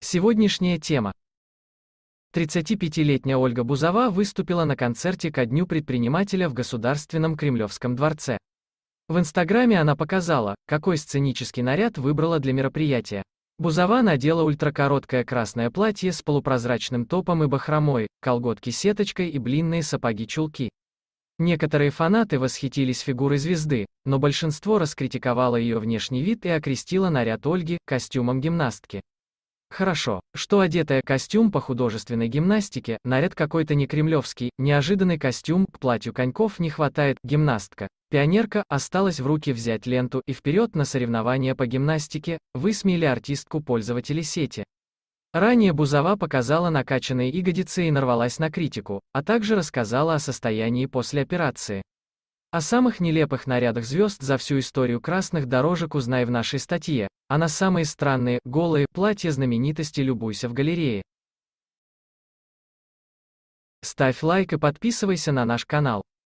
Сегодняшняя тема. 35-летняя Ольга Бузова выступила на концерте ко Дню предпринимателя в Государственном Кремлевском дворце. В Инстаграме она показала, какой сценический наряд выбрала для мероприятия. Бузова надела ультракороткое красное платье с полупрозрачным топом и бахромой, колготки сеточкой и блинные сапоги-чулки. Некоторые фанаты восхитились фигурой звезды, но большинство раскритиковало ее внешний вид и окрестило наряд Ольги костюмом гимнастки. Хорошо, что одетая костюм по художественной гимнастике, наряд какой-то не кремлевский, неожиданный костюм, к платью коньков не хватает, гимнастка. Пионерка, осталось в руки взять ленту и вперед на соревнования по гимнастике, высмеяли артистку пользователи сети. Ранее Бузова показала накачанные ягодицы и нарвалась на критику, а также рассказала о состоянии после операции. О самых нелепых нарядах звезд за всю историю красных дорожек узнай в нашей статье. А на самые странные, голые, платья знаменитости любуйся в галерее. Ставь лайк и подписывайся на наш канал.